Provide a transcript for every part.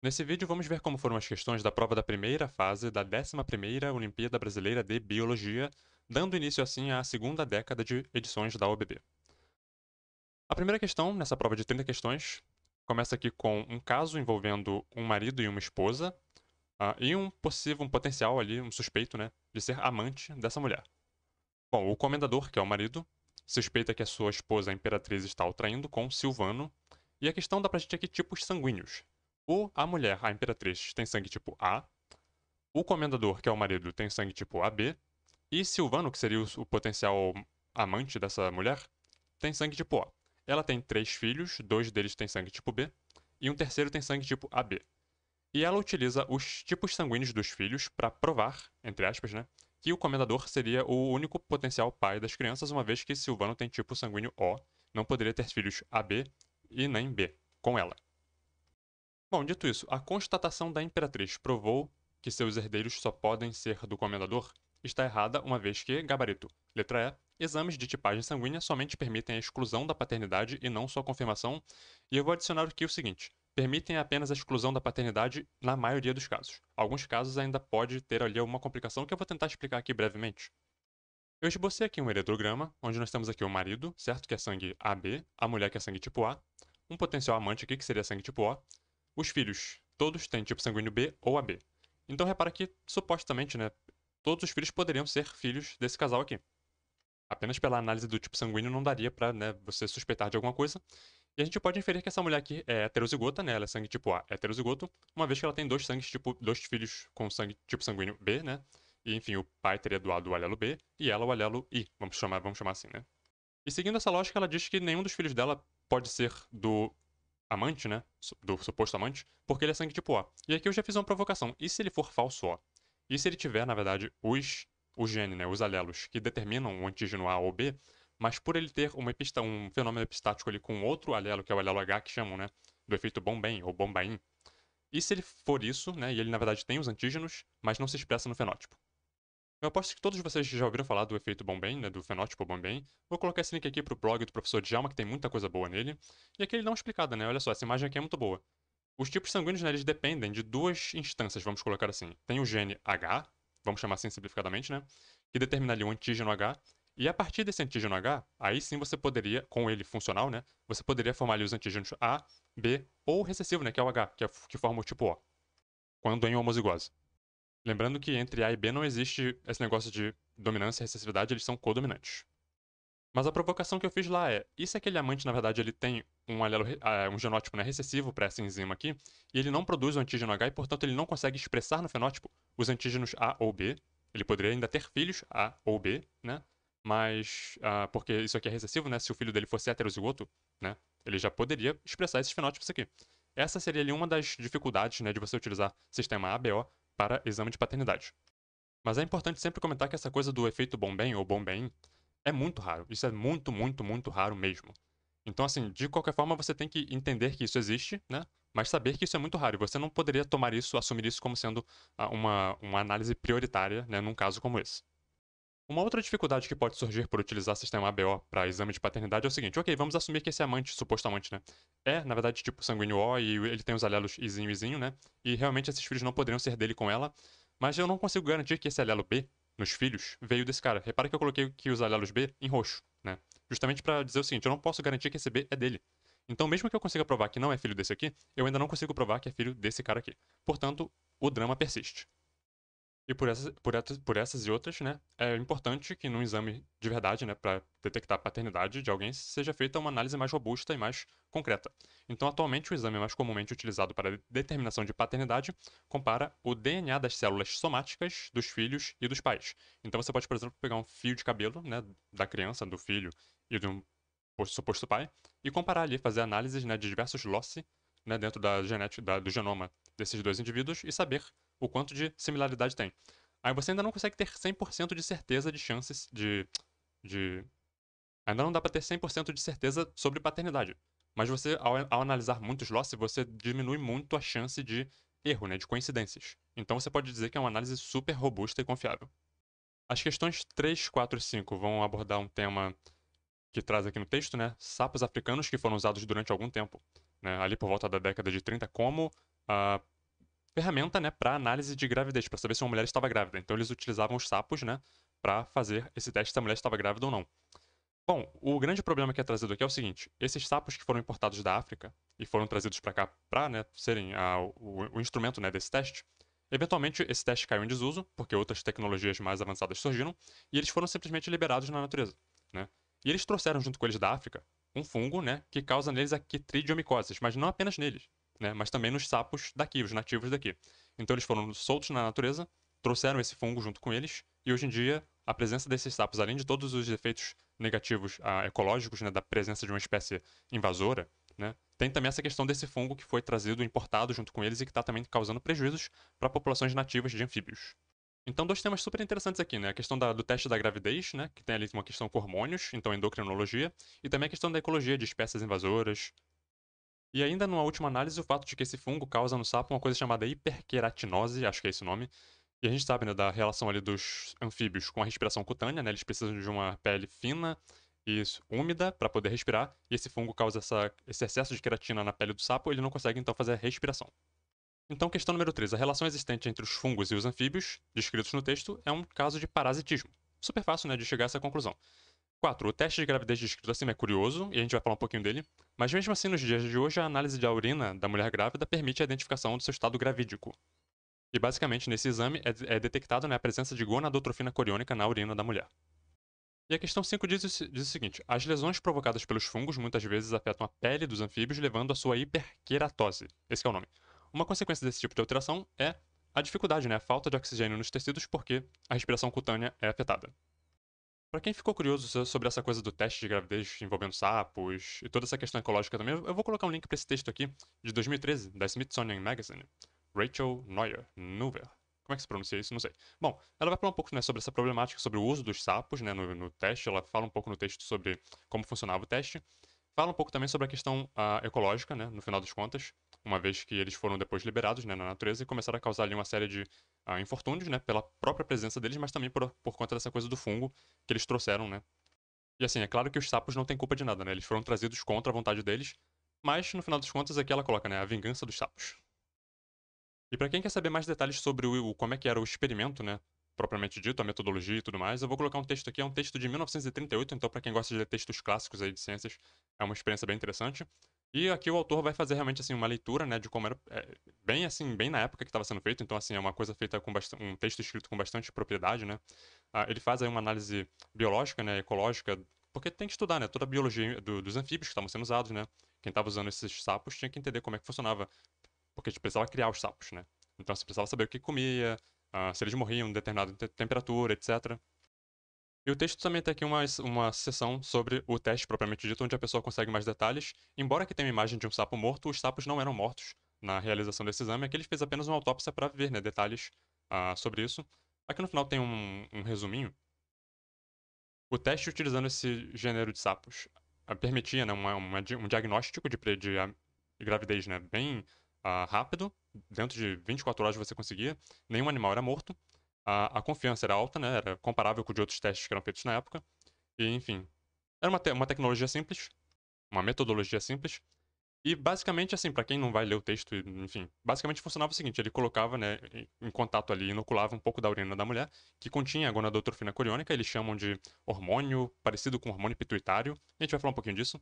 Nesse vídeo vamos ver como foram as questões da prova da primeira fase da 11ª Olimpíada Brasileira de Biologia, dando início assim à segunda década de edições da OBB. A primeira questão, nessa prova de 30 questões, começa aqui com um caso envolvendo um marido e uma esposa, uh, e um possível, um potencial ali, um suspeito, né, de ser amante dessa mulher. Bom, o comendador, que é o marido, suspeita que a sua esposa, a imperatriz, está o traindo com Silvano, e a questão dá pra gente aqui tipos sanguíneos, o, a mulher, a imperatriz, tem sangue tipo A. O comendador, que é o marido, tem sangue tipo AB. E Silvano, que seria o, o potencial amante dessa mulher, tem sangue tipo O. Ela tem três filhos, dois deles têm sangue tipo B, e um terceiro tem sangue tipo AB. E ela utiliza os tipos sanguíneos dos filhos para provar, entre aspas, né, que o comendador seria o único potencial pai das crianças, uma vez que Silvano tem tipo sanguíneo O, não poderia ter filhos AB e nem B com ela. Bom, dito isso, a constatação da Imperatriz provou que seus herdeiros só podem ser do Comendador está errada, uma vez que, gabarito, letra E, exames de tipagem sanguínea somente permitem a exclusão da paternidade e não sua confirmação, e eu vou adicionar aqui o seguinte: permitem apenas a exclusão da paternidade na maioria dos casos. Alguns casos ainda pode ter ali alguma complicação que eu vou tentar explicar aqui brevemente. Eu esbocei aqui um heredograma, onde nós temos aqui o marido, certo? Que é sangue AB, a mulher que é sangue tipo A, um potencial amante aqui que seria sangue tipo O, os filhos, todos têm tipo sanguíneo B ou AB. Então repara que, supostamente, né, todos os filhos poderiam ser filhos desse casal aqui. Apenas pela análise do tipo sanguíneo não daria pra né, você suspeitar de alguma coisa. E a gente pode inferir que essa mulher aqui é heterozigota, né? Ela é sangue tipo A heterozigoto, uma vez que ela tem dois sangues tipo, dois filhos com sangue tipo sanguíneo B, né? E enfim, o pai teria doado o alelo B e ela o alelo I, vamos chamar, vamos chamar assim, né? E seguindo essa lógica, ela diz que nenhum dos filhos dela pode ser do amante, né? Do suposto amante, porque ele é sangue tipo O. E aqui eu já fiz uma provocação. E se ele for falso O? E se ele tiver, na verdade, os, os genes, né? Os alelos que determinam o antígeno A ou B, mas por ele ter uma epista, um fenômeno epistático ali com outro alelo, que é o alelo H, que chamam, né? Do efeito Bombem ou Bombain. E se ele for isso, né? E ele, na verdade, tem os antígenos, mas não se expressa no fenótipo. Eu aposto que todos vocês já ouviram falar do efeito Bombay, né, do fenótipo Bombay. Vou colocar esse link aqui pro blog do professor Djalma, que tem muita coisa boa nele. E aqui ele dá uma explicada, né? Olha só, essa imagem aqui é muito boa. Os tipos sanguíneos né, eles dependem de duas instâncias, vamos colocar assim. Tem o gene H, vamos chamar assim simplificadamente, né? Que determina ali o antígeno H. E a partir desse antígeno H, aí sim você poderia, com ele funcional, né? Você poderia formar ali os antígenos A, B ou recessivo, né? Que é o H, que, é, que forma o tipo O, quando em homozigose. Lembrando que entre A e B não existe esse negócio de dominância e recessividade, eles são codominantes. Mas a provocação que eu fiz lá é: e se aquele amante, na verdade, ele tem um, alelo, eh, um genótipo né, recessivo para essa enzima aqui, e ele não produz o antígeno H, e portanto ele não consegue expressar no fenótipo os antígenos A ou B? Ele poderia ainda ter filhos A ou B, né? Mas, uh, porque isso aqui é recessivo, né? Se o filho dele fosse heterozigoto, né? Ele já poderia expressar esses fenótipos aqui. Essa seria ali uma das dificuldades, né, de você utilizar sistema ABO para exame de paternidade. Mas é importante sempre comentar que essa coisa do efeito bom-bem ou bom-bem é muito raro. Isso é muito, muito, muito raro mesmo. Então, assim, de qualquer forma, você tem que entender que isso existe, né? Mas saber que isso é muito raro. E você não poderia tomar isso, assumir isso como sendo ah, uma, uma análise prioritária, né? Num caso como esse. Uma outra dificuldade que pode surgir por utilizar sistema ABO para exame de paternidade é o seguinte: ok, vamos assumir que esse amante, suposto amante, né? É, na verdade, tipo sanguíneo O e ele tem os alelos Izinho e Izinho, né? E realmente esses filhos não poderiam ser dele com ela. Mas eu não consigo garantir que esse alelo B, nos filhos, veio desse cara. Repara que eu coloquei que os alelos B em roxo, né? Justamente para dizer o seguinte: eu não posso garantir que esse B é dele. Então, mesmo que eu consiga provar que não é filho desse aqui, eu ainda não consigo provar que é filho desse cara aqui. Portanto, o drama persiste. E por essas, por, por essas e outras, né, é importante que num exame de verdade, né, para detectar a paternidade de alguém, seja feita uma análise mais robusta e mais concreta. Então, atualmente, o exame mais comumente utilizado para determinação de paternidade compara o DNA das células somáticas dos filhos e dos pais. Então, você pode, por exemplo, pegar um fio de cabelo, né, da criança, do filho e de um suposto pai, e comparar ali, fazer análises, né, de diversos loci, né, dentro da genética, da, do genoma desses dois indivíduos e saber o quanto de similaridade tem. Aí você ainda não consegue ter 100% de certeza de chances de, de... Ainda não dá para ter 100% de certeza sobre paternidade. Mas você, ao, ao analisar muitos losses, você diminui muito a chance de erro, né, de coincidências. Então você pode dizer que é uma análise super robusta e confiável. As questões 3, 4 e 5 vão abordar um tema que traz aqui no texto, né, sapos africanos que foram usados durante algum tempo, né, ali por volta da década de 30 como uh, ferramenta, né, para análise de gravidez, para saber se uma mulher estava grávida. Então eles utilizavam os sapos, né, para fazer esse teste se a mulher estava grávida ou não. Bom, o grande problema que é trazido aqui é o seguinte: esses sapos que foram importados da África e foram trazidos para cá para né, serem a, o, o, instrumento né, desse teste, eventualmente esse teste caiu em desuso, porque outras tecnologias mais avançadas surgiram, e eles foram simplesmente liberados na natureza. Né? E eles trouxeram junto com eles da África um fungo né, que causa neles a quitridiomicoses, mas não apenas neles né? mas também nos sapos daqui, os nativos daqui. Então eles foram soltos na natureza, trouxeram esse fungo junto com eles, e hoje em dia a presença desses sapos, além de todos os efeitos negativos ah, ecológicos, né, da presença de uma espécie invasora, né, tem também essa questão desse fungo que foi trazido, importado junto com eles e que está também causando prejuízos para populações nativas de anfíbios. Então, dois temas super interessantes aqui, né? A questão da, do teste da gravidez, né? Que tem ali uma questão com hormônios, então endocrinologia, e também a questão da ecologia de espécies invasoras, e ainda numa última análise, o fato de que esse fungo causa no sapo uma coisa chamada hiperqueratinose, acho que é esse o nome. E a gente sabe, né, da relação ali dos anfíbios com a respiração cutânea, né? Eles precisam de uma pele fina e úmida para poder respirar. E esse fungo causa essa, esse excesso de queratina na pele do sapo, ele não consegue então fazer a respiração. Então, questão número 3. A relação existente entre os fungos e os anfíbios, descritos no texto, é um caso de parasitismo. Super fácil, né, de chegar a essa conclusão. 4. O teste de gravidez descrito acima é curioso, e a gente vai falar um pouquinho dele, mas mesmo assim, nos dias de hoje, a análise de urina da mulher grávida permite a identificação do seu estado gravídico. E basicamente, nesse exame, é, é detectada né, a presença de gonadotrofina coriônica na urina da mulher. E a questão 5 diz, diz, o seguinte: as lesões provocadas pelos fungos muitas vezes afetam a pele dos anfíbios, levando à sua hiperqueratose. Esse é o nome. Uma consequência desse tipo de alteração é a dificuldade, né, a falta de oxigênio nos tecidos, porque a respiração cutânea é afetada. Pra quem ficou curioso sobre essa coisa do teste de gravidez envolvendo sapos e toda essa questão ecológica também, eu vou colocar um link pra esse texto aqui, de 2013, da Smithsonian Magazine. Rachel Neuer, Neuer. Como é que se pronuncia isso? Não sei. Bom, ela vai falar um pouco né, sobre essa problemática, sobre o uso dos sapos né, no, no teste. Ela fala um pouco no texto sobre como funcionava o teste. Fala um pouco também sobre a questão ah, ecológica, né, no final das contas, uma vez que eles foram depois liberados né, na natureza e começaram a causar ali uma série de uh, infortúnios, né, pela própria presença deles, mas também por, por conta dessa coisa do fungo que eles trouxeram, né. E assim, é claro que os sapos não têm culpa de nada, né, eles foram trazidos contra a vontade deles, mas no final das contas aqui é ela coloca, né, a vingança dos sapos. E para quem quer saber mais detalhes sobre o, o, como é que era o experimento, né, propriamente dito, a metodologia e tudo mais. Eu vou colocar um texto aqui, é um texto de 1938, então para quem gosta de ler textos clássicos aí de ciências, é uma experiência bem interessante. E aqui o autor vai fazer realmente assim uma leitura, né, de como era é, bem assim, bem na época que estava sendo feito, então assim, é uma coisa feita com bastante, um texto escrito com bastante propriedade, né? Ah, ele faz aí uma análise biológica, né, ecológica, porque tem que estudar, né, toda a biologia do, dos anfíbios que estavam sendo usados, né? Quem estava usando esses sapos tinha que entender como é que funcionava, porque a gente precisava criar os sapos, né? Então você precisava saber o que comia, uh, se eles morriam em determinada te temperatura, etc. E o texto também tem aqui uma, uma sessão sobre o teste propriamente dito, onde a pessoa consegue mais detalhes. Embora que tenha uma imagem de um sapo morto, os sapos não eram mortos na realização desse exame, Aqui eles ele fez apenas uma autópsia para ver né, detalhes uh, sobre isso. Aqui no final tem um, um resuminho. O teste utilizando esse gênero de sapos ah, permitia né, uma, uma, um diagnóstico de, de, de gravidez né, bem rápido, dentro de 24 horas você conseguia, nenhum animal era morto, a, a confiança era alta, né, era comparável com de outros testes que eram feitos na época, e enfim, era uma, te uma tecnologia simples, uma metodologia simples, e basicamente, assim, para quem não vai ler o texto, enfim, basicamente funcionava o seguinte: ele colocava, né, em contato ali, inoculava um pouco da urina da mulher, que continha a gonadotrofina coriônica, eles chamam de hormônio parecido com hormônio pituitário, a gente vai falar um pouquinho disso.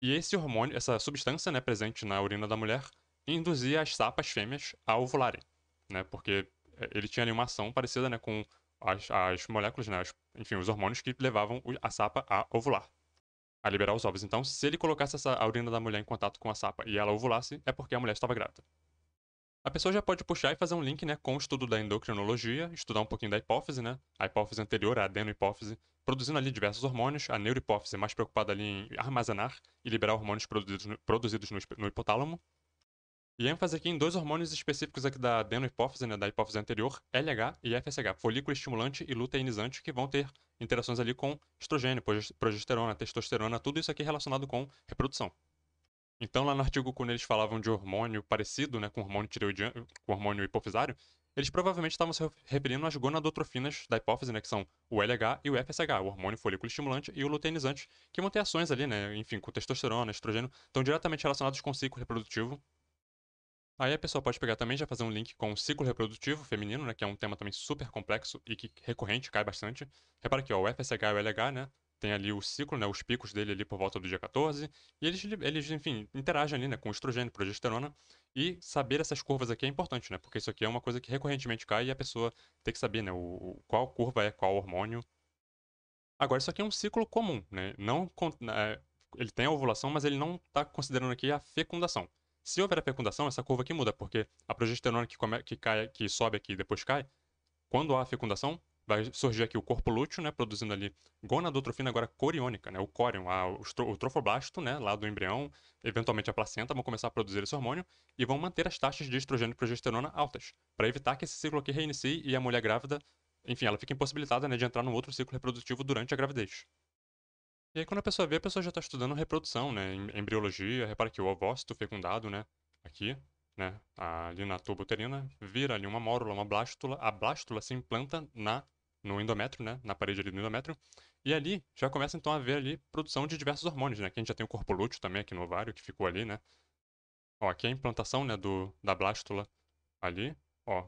E esse hormônio, essa substância, né, presente na urina da mulher, induzir as sapas fêmeas a ovularem, né? Porque é, ele tinha ali uma ação parecida, né, com as, as moléculas, né, as, enfim, os hormônios que levavam a sapa a ovular, a liberar os ovos. Então, se ele colocasse essa, a urina da mulher em contato com a sapa e ela ovulasse, é porque a mulher estava grávida. A pessoa já pode puxar e fazer um link né, com o estudo da endocrinologia, estudar um pouquinho da hipófise, né? A hipófise anterior, a adenohipófise, produzindo ali diversos hormônios, a neurohipófise mais preocupada ali em armazenar e liberar hormônios produzidos no, produzidos no, no hipotálamo, e ênfase aqui em dois hormônios específicos aqui da adenohipófise, né, da hipófise anterior, LH e FSH, folículo estimulante e luteinizante, que vão ter interações ali com estrogênio, progesterona, testosterona, tudo isso aqui relacionado com reprodução. Então, lá no artigo, quando eles falavam de hormônio parecido né, com hormônio tireoidiano, com hormônio hipofisário, eles provavelmente estavam se referindo às gonadotrofinas da hipófise, né, que são o LH e o FSH, o hormônio folículo estimulante e o luteinizante, que vão ter ações ali, né, enfim, com testosterona, estrogênio, estão diretamente relacionados com o ciclo reprodutivo Aí a pessoa pode pegar também, já fazer um link com o ciclo reprodutivo feminino, né, que é um tema também super complexo e que recorrente, cai bastante. Repara aqui, ó, o FSH e o LH, né, tem ali o ciclo, né, os picos dele ali por volta do dia 14, e eles, eles enfim, interagem ali, né, com estrogênio, progesterona, e saber essas curvas aqui é importante, né, porque isso aqui é uma coisa que recorrentemente cai e a pessoa tem que saber, né, o, qual curva é qual hormônio. Agora, isso aqui é um ciclo comum, né, não, né, ele tem a ovulação, mas ele não está considerando aqui a fecundação. Se houver a fecundação, essa curva aqui muda, porque a progesterona que, come, que, cai, que sobe aqui e depois cai, quando há a fecundação, vai surgir aqui o corpo lúteo, né, produzindo ali gonadotrofina agora coriônica, né, o córion, a, o, trofoblasto, né, lá do embrião, eventualmente a placenta, vão começar a produzir esse hormônio e vão manter as taxas de estrogênio e progesterona altas, para evitar que esse ciclo aqui reinicie e a mulher grávida, enfim, ela fica impossibilitada, né, de entrar num outro ciclo reprodutivo durante a gravidez. E aí quando a pessoa vê, a pessoa já está estudando reprodução, né? Embriologia, repara que o ovócito fecundado, né? Aqui, né? Ali na tuba uterina, vira ali uma mórula, uma blástula. A blástula se implanta na no endométrio, né? Na parede ali do endométrio. E ali já começa então a ver ali produção de diversos hormônios, né? Aqui a gente já tem o corpo lúteo também aqui no ovário, que ficou ali, né? Ó, aqui é a implantação, né, do, da blástula ali, ó.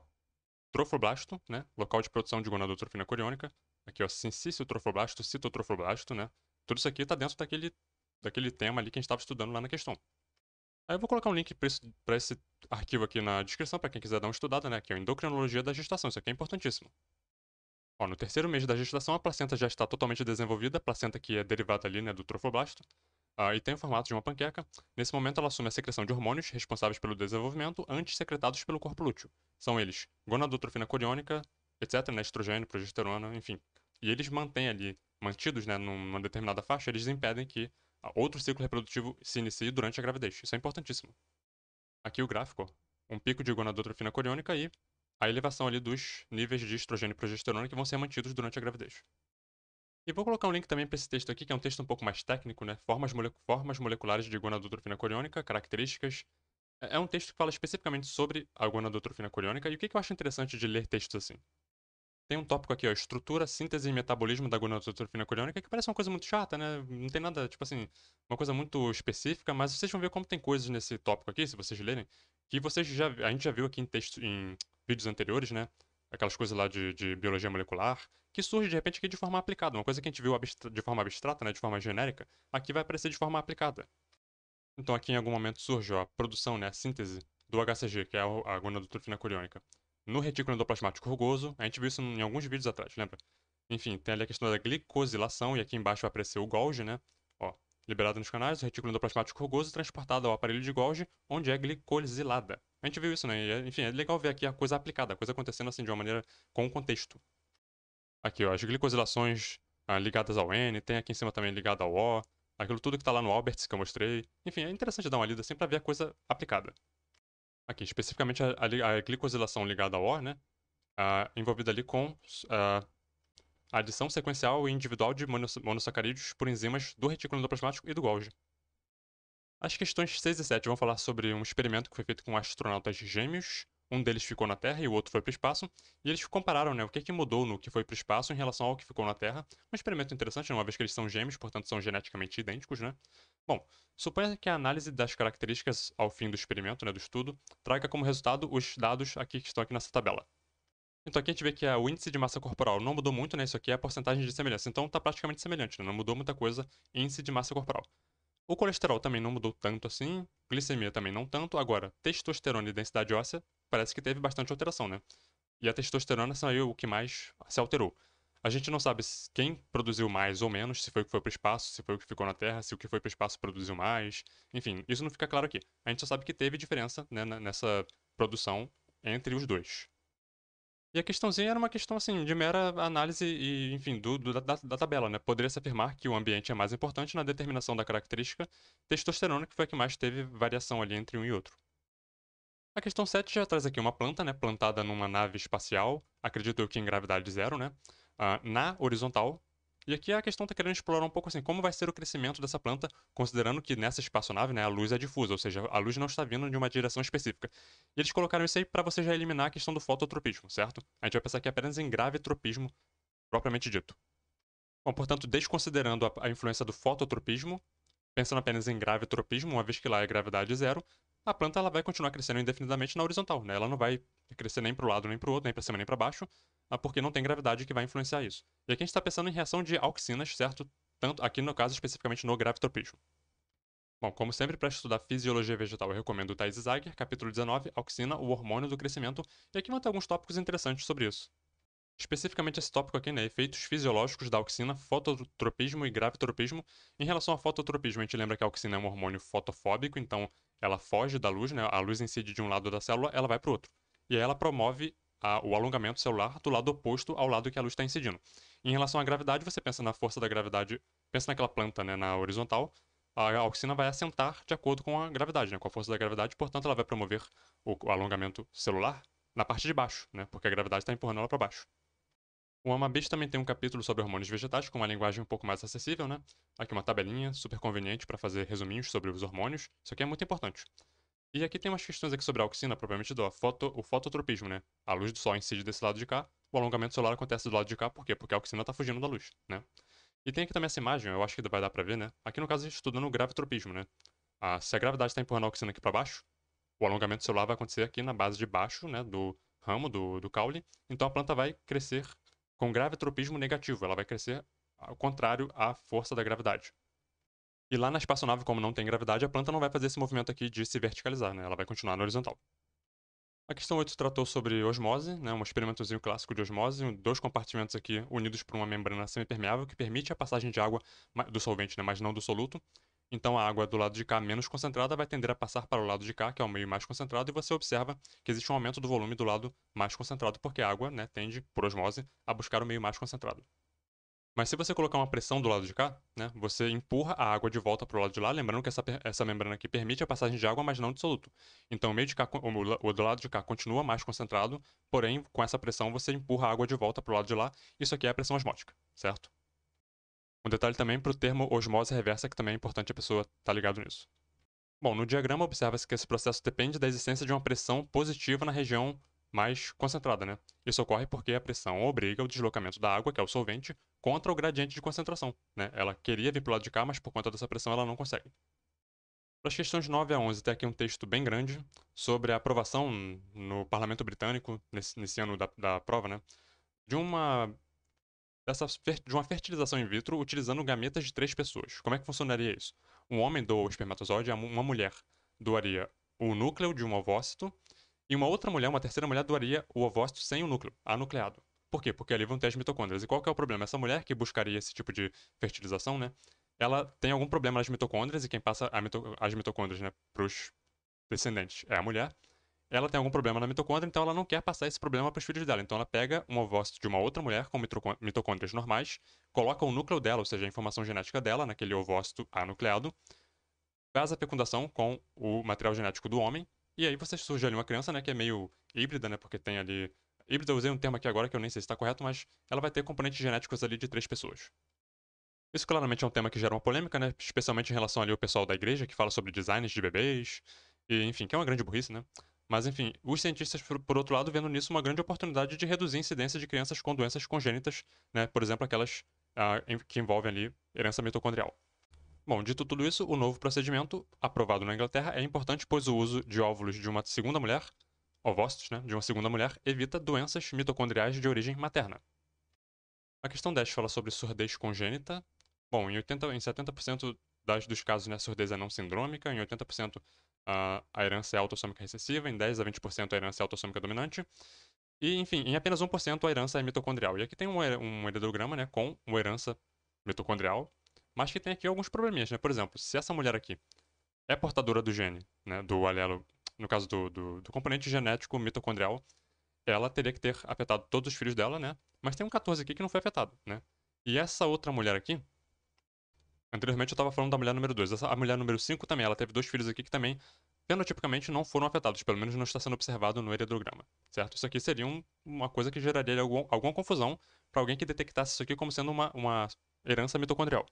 Trofoblasto, né? Local de produção de gonadotrofina coriônica. Aqui, ó, sincício trofoblasto, citotrofoblasto, né? Tudo isso aqui está dentro daquele, daquele tema ali que a gente estava estudando lá na questão. Aí eu vou colocar um link para esse, esse arquivo aqui na descrição, para quem quiser dar uma estudada, né? Que é a endocrinologia da gestação, isso aqui é importantíssimo. Ó, no terceiro mês da gestação, a placenta já está totalmente desenvolvida, a placenta que é derivada ali né, do trofoblasto, uh, e tem o formato de uma panqueca. Nesse momento, ela assume a secreção de hormônios responsáveis pelo desenvolvimento, antes secretados pelo corpo lúteo. São eles gonadotrofina coriônica, etc., né, estrogênio, progesterona, enfim. E eles mantêm ali mantidos né, numa determinada faixa, eles impedem que outro ciclo reprodutivo se inicie durante a gravidez. Isso é importantíssimo. Aqui o gráfico, um pico de gonadotrofina coriônica e a elevação ali dos níveis de estrogênio e progesterona que vão ser mantidos durante a gravidez. E vou colocar um link também para esse texto aqui, que é um texto um pouco mais técnico, né? Formas, mole... Formas moleculares de gonadotrofina coriônica, características. É, é um texto que fala especificamente sobre a gonadotrofina coriônica. E o que, que eu acho interessante de ler textos assim? Tem um tópico aqui, ó, estrutura, síntese e metabolismo da gonadotrofina coriônica, que parece uma coisa muito chata, né? Não tem nada, tipo assim, uma coisa muito específica, mas vocês vão ver como tem coisas nesse tópico aqui, se vocês lerem, que vocês já, a gente já viu aqui em, textos em vídeos anteriores, né? Aquelas coisas lá de, de biologia molecular, que surge de repente aqui de forma aplicada. Uma coisa que a gente viu de forma abstrata, né? De forma genérica, aqui vai aparecer de forma aplicada. Então aqui em algum momento surge ó, a produção, né? A síntese do HCG, que é a gonadotrofina coriônica no retículo endoplasmático rugoso. A gente viu isso em alguns vídeos atrás, lembra? Enfim, tem ali a questão da glicosilação, e aqui embaixo vai aparecer o Golgi, né? Ó, liberado nos canais, o retículo endoplasmático rugoso transportado ao aparelho de Golgi, onde é glicosilada. A gente viu isso, né? E, é, enfim, é legal ver aqui a coisa aplicada, a coisa acontecendo assim de uma maneira com o contexto. Aqui, ó, as glicosilações ah, ligadas ao N, tem aqui em cima também ligado ao O, aquilo tudo que tá lá no Alberts que eu mostrei. Enfim, é interessante dar uma lida assim pra ver a coisa aplicada aqui, especificamente a, a, glicosilação ligada ao OR, né? Uh, envolvida ali com uh, a adição sequencial e individual de monossacarídeos por enzimas do retículo endoplasmático e do Golgi. As questões 6 e 7 vão falar sobre um experimento que foi feito com astronautas gêmeos. Um deles ficou na Terra e o outro foi para o espaço. E eles compararam né, o que, que mudou no que foi para o espaço em relação ao que ficou na Terra. Um experimento interessante, né, uma vez que eles são gêmeos, portanto são geneticamente idênticos, né? Bom, suponha que a análise das características ao fim do experimento, né, do estudo, traga como resultado os dados aqui que estão aqui nessa tabela. Então aqui a gente vê que o índice de massa corporal não mudou muito, né? Isso aqui é a porcentagem de semelhança. Então está praticamente semelhante, né? Não mudou muita coisa índice de massa corporal. O colesterol também não mudou tanto assim, glicemia também não tanto. Agora, testosterona e densidade óssea parece que teve bastante alteração, né? E a testosterona saiu o que mais se alterou. A gente não sabe quem produziu mais ou menos, se foi o que foi para o espaço, se foi o que ficou na Terra, se o que foi para o espaço produziu mais. Enfim, isso não fica claro aqui. A gente só sabe que teve diferença né, nessa produção entre os dois. E a questãozinha era uma questão assim de mera análise e, enfim, do, do da, da, tabela, né? Poderia se afirmar que o ambiente é mais importante na determinação da característica testosterona, que foi a que mais teve variação ali entre um e outro. A questão 7 já traz aqui uma planta, né? Plantada numa nave espacial, acredito eu que em gravidade zero, né? uh, na horizontal. E aqui a questão está querendo explorar um pouco assim, como vai ser o crescimento dessa planta, considerando que nessa espaçonave né, a luz é difusa, ou seja, a luz não está vindo de uma direção específica. E eles colocaram isso aí para você já eliminar a questão do fototropismo, certo? A gente vai pensar aqui apenas em gravetropismo, propriamente dito. Bom, portanto, desconsiderando a, a influência do fototropismo, pensando apenas em gravetropismo, uma vez que lá é gravidade zero, a planta ela vai continuar crescendo indefinidamente na horizontal, né? Ela não vai crescer nem para o lado, nem para o outro, nem para cima, nem para baixo, ah, porque não tem gravidade que vai influenciar isso. E aqui a gente está pensando em reação de auxinas, certo? Tanto aqui no caso, especificamente no gravitropismo. Bom, como sempre, para estudar fisiologia vegetal, eu recomendo o Thais Zager, capítulo 19, Auxina, o hormônio do crescimento, e aqui vão ter alguns tópicos interessantes sobre isso. Especificamente esse tópico aqui, né, efeitos fisiológicos da auxina, fototropismo e gravitropismo. Em relação ao fototropismo, a gente lembra que a auxina é um hormônio fotofóbico, então ela foge da luz, né, a luz incide de um lado da célula, ela vai para o outro. E aí ela promove a, o alongamento celular do lado oposto ao lado que a luz está incidindo. Em relação à gravidade, você pensa na força da gravidade, pensa naquela planta, né, na horizontal, a auxina vai assentar de acordo com a gravidade, né, com a força da gravidade, portanto ela vai promover o, o alongamento celular na parte de baixo, né, porque a gravidade está empurrando ela para baixo. O Amabit também tem um capítulo sobre hormônios vegetais, com uma linguagem um pouco mais acessível, né? Aqui uma tabelinha super conveniente para fazer resuminhos sobre os hormônios. Isso aqui é muito importante. E aqui tem umas questões aqui sobre a auxina, propriamente do foto, o fototropismo, né? A luz do sol incide desse lado de cá, o alongamento solar acontece do lado de cá, por quê? Porque a auxina está fugindo da luz, né? E tem aqui também essa imagem, eu acho que vai dar para ver, né? Aqui no caso a gente estuda no gravitropismo, né? Ah, se a gravidade está empurrando a auxina aqui para baixo, o alongamento solar vai acontecer aqui na base de baixo, né? Do ramo, do, do caule. Então a planta vai crescer com gravitropismo negativo, ela vai crescer ao contrário à força da gravidade. E lá na espaçonave, como não tem gravidade, a planta não vai fazer esse movimento aqui de se verticalizar, né? Ela vai continuar na horizontal. A questão 8 tratou sobre osmose, né, um experimentozinho clássico de osmose, dois compartimentos aqui unidos por uma membrana semipermeável que permite a passagem de água do solvente, né, mas não do soluto. Então a água do lado de cá menos concentrada vai tender a passar para o lado de cá, que é o meio mais concentrado, e você observa que existe um aumento do volume do lado mais concentrado, porque a água né, tende, por osmose, a buscar o meio mais concentrado. Mas se você colocar uma pressão do lado de cá, né, você empurra a água de volta para o lado de lá, lembrando que essa, essa membrana aqui permite a passagem de água, mas não de soluto. Então o meio de cá, o, o do lado de cá continua mais concentrado, porém com essa pressão você empurra a água de volta para o lado de lá. Isso aqui é a pressão osmótica, certo? Um detalhe também para o termo osmose reversa, que também é importante a pessoa estar tá ligado nisso. Bom, no diagrama observa-se que esse processo depende da existência de uma pressão positiva na região mais concentrada, né? Isso ocorre porque a pressão obriga o deslocamento da água, que é o solvente, contra o gradiente de concentração, né? Ela queria vir para o lado de cá, mas por conta dessa pressão ela não consegue. Para as questões 9 a 11, tem aqui um texto bem grande sobre a aprovação no parlamento britânico, nesse, nesse ano da, da prova, né? De uma dessa, de uma fertilização in vitro utilizando gametas de três pessoas. Como é que funcionaria isso? Um homem doa o espermatozoide, uma mulher doaria o núcleo de um ovócito e uma outra mulher, uma terceira mulher, doaria o ovócito sem o núcleo, anucleado. Por quê? Porque ali vão ter as mitocôndrias. E qual que é o problema? Essa mulher que buscaria esse tipo de fertilização, né? Ela tem algum problema nas mitocôndrias, e quem passa mito as mitocôndrias né, para os descendentes é a mulher. Ela tem algum problema na mitocôndria, então ela não quer passar esse problema para os filhos dela. Então ela pega um ovócito de uma outra mulher com mitocôndrias normais, coloca o núcleo dela, ou seja, a informação genética dela, naquele ovócito anucleado, faz a fecundação com o material genético do homem, e aí você surge ali uma criança, né, que é meio híbrida, né, porque tem ali... Híbrida, eu usei um termo aqui agora que eu nem sei se está correto, mas ela vai ter componentes genéticos ali de três pessoas. Isso claramente é um tema que gera uma polêmica, né, especialmente em relação ali ao pessoal da igreja, que fala sobre designs de bebês, e enfim, que é uma grande burrice, né. Mas enfim, os cientistas, por outro lado, vendo nisso uma grande oportunidade de reduzir a incidência de crianças com doenças congênitas, né, por exemplo, aquelas ah, que envolvem ali herança mitocondrial. Bom, dito tudo isso, o novo procedimento, aprovado na Inglaterra, é importante pois o uso de óvulos de uma segunda mulher, ovócitos, né, de uma segunda mulher, evita doenças mitocondriais de origem materna. A questão 10 fala sobre surdez congênita. Bom, em, 80, em 70% das, dos casos, né, a surdez é não sindrômica, em 80% a, a herança é autossômica recessiva, em 10 a 20% a herança é autossômica dominante. E, enfim, em apenas 1% a herança é mitocondrial. E aqui tem um, um heredograma né, com uma herança mitocondrial, mas que tem aqui alguns probleminhas, né? Por exemplo, se essa mulher aqui é portadora do gene, né? Do alelo, no caso do, do, do componente genético mitocondrial, ela teria que ter afetado todos os filhos dela, né? Mas tem um 14 aqui que não foi afetado, né? E essa outra mulher aqui, anteriormente eu estava falando da mulher número 2, essa, a mulher número 5 também, ela teve dois filhos aqui que também fenotipicamente não foram afetados, pelo menos não está sendo observado no heredograma, certo? Isso aqui seria um, uma coisa que geraria algum, alguma confusão para alguém que detectasse isso aqui como sendo uma, uma herança mitocondrial,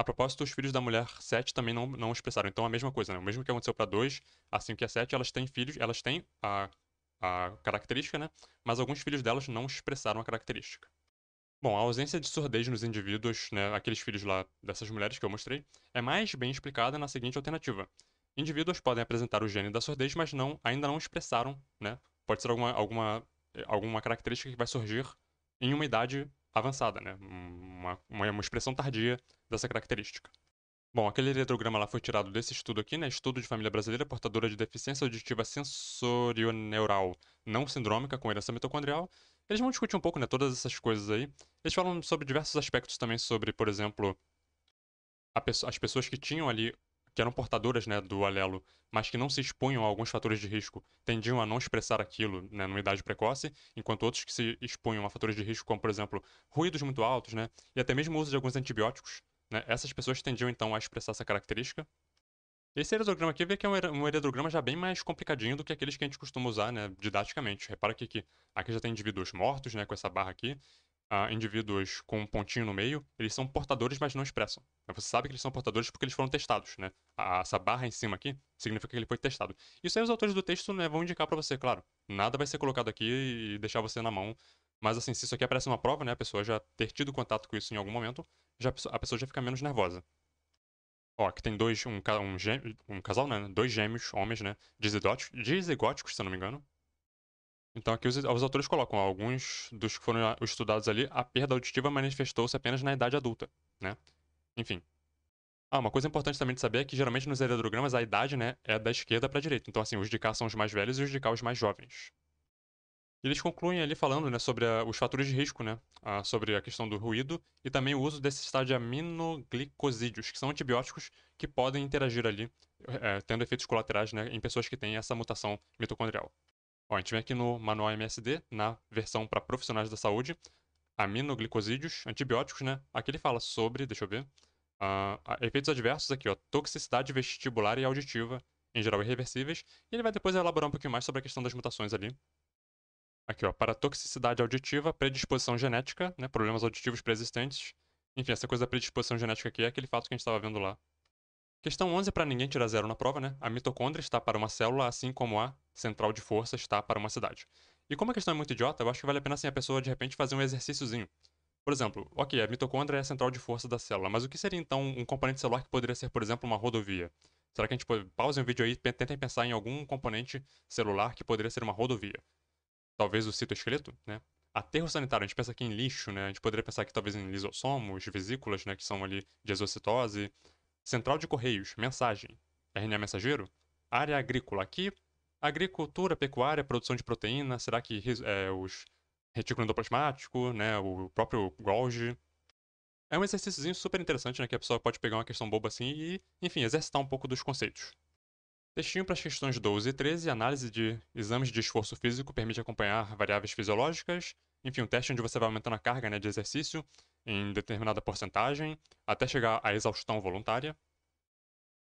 a propósito, os filhos da mulher 7 também não, não expressaram. Então, a mesma coisa, né? O mesmo que aconteceu para 2, a 5 e a 7, elas têm filhos, elas têm a, a característica, né? Mas alguns filhos delas não expressaram a característica. Bom, a ausência de surdez nos indivíduos, né, aqueles filhos lá dessas mulheres que eu mostrei, é mais bem explicada na seguinte alternativa. Indivíduos podem apresentar o gene da surdez, mas não, ainda não expressaram, né? Pode ser alguma, alguma, eh, alguma característica que vai surgir em uma idade avançada, né? Uma, uma, uma expressão tardia dessa característica. Bom, aquele eletrograma lá foi tirado desse estudo aqui, né? Estudo de família brasileira portadora de deficiência auditiva sensorioneural não sindrômica com herança mitocondrial. Eles vão discutir um pouco, né? Todas essas coisas aí. Eles falam sobre diversos aspectos também, sobre, por exemplo, as pessoas que tinham ali que eram portadoras né, do alelo, mas que não se expunham a alguns fatores de risco, tendiam a não expressar aquilo né, numa idade precoce, enquanto outros que se expunham a fatores de risco, como por exemplo ruídos muito altos, né, e até mesmo o uso de alguns antibióticos, né, essas pessoas tendiam então a expressar essa característica. Esse heredograma aqui vê que é um heredograma já bem mais complicadinho do que aqueles que a gente costuma usar né, didaticamente. Repara aqui que aqui já tem indivíduos mortos né, com essa barra aqui, indivíduos com um pontinho no meio, eles são portadores, mas não expressam. Você sabe que eles são portadores porque eles foram testados, né? A, essa barra em cima aqui significa que ele foi testado. Isso aí os autores do texto né, vão indicar para você, claro. Nada vai ser colocado aqui e deixar você na mão. Mas assim, se isso aqui aparece uma prova, né? A pessoa já ter tido contato com isso em algum momento, já, a pessoa já fica menos nervosa. Ó, aqui tem dois, um, um, um casal, né? Dois gêmeos, homens, né? Dizigóticos, dizigóticos, se eu não me engano. Então aqui os, os autores colocam alguns dos que foram ah, estudados ali, a perda auditiva manifestou-se apenas na idade adulta, né? Enfim. Ah, uma coisa importante também de saber é que geralmente nos heredogramas a idade, né, é da esquerda para direita. Então assim, os de cá são os mais velhos e os de cá os mais jovens. eles concluem ali falando, né, sobre a, ah, os fatores de risco, né, a, ah, sobre a questão do ruído e também o uso desses tais de aminoglicosídeos, que são antibióticos que podem interagir ali, é, tendo efeitos colaterais, né, em pessoas que têm essa mutação mitocondrial. Ó, a gente vem aqui no manual MSD, na versão para profissionais da saúde, aminoglicosídeos, antibióticos, né? Aqui ele fala sobre, deixa eu ver, uh, efeitos adversos aqui, ó, toxicidade vestibular e auditiva, em geral irreversíveis, e ele vai depois elaborar um pouquinho mais sobre a questão das mutações ali. Aqui, ó, para toxicidade auditiva, predisposição genética, né, problemas auditivos pré-existentes. Enfim, essa coisa da predisposição genética aqui é aquele fato que a gente estava vendo lá Questão 11 é para ninguém tirar zero na prova, né? A mitocôndria está para uma célula, assim como a central de força está para uma cidade. E como a questão é muito idiota, eu acho que vale a pena assim, a pessoa de repente fazer um exercíciozinho. Por exemplo, ok, a mitocôndria é a central de força da célula, mas o que seria então um componente celular que poderia ser, por exemplo, uma rodovia? Será que a gente pode... pausem o vídeo aí e tentem pensar em algum componente celular que poderia ser uma rodovia? Talvez o citoesqueleto, né? Aterro sanitário, a gente pensa aqui em lixo, né? A gente poderia pensar aqui talvez em lisossomos, vesículas, né? Que são ali de exocitose, Central de Correios, Mensagem, RNA Mensageiro, Área Agrícola aqui, Agricultura, Pecuária, Produção de Proteína, será que é, os retículo endoplasmático, né, o próprio Golgi. É um exercíciozinho super interessante, né, que a pessoa pode pegar uma questão boba assim e, enfim, exercitar um pouco dos conceitos. Textinho para as questões 12 e 13, análise de exames de esforço físico permite acompanhar variáveis fisiológicas, enfim, um teste onde você vai aumentando a carga né, de exercício em determinada porcentagem até chegar à exaustão voluntária.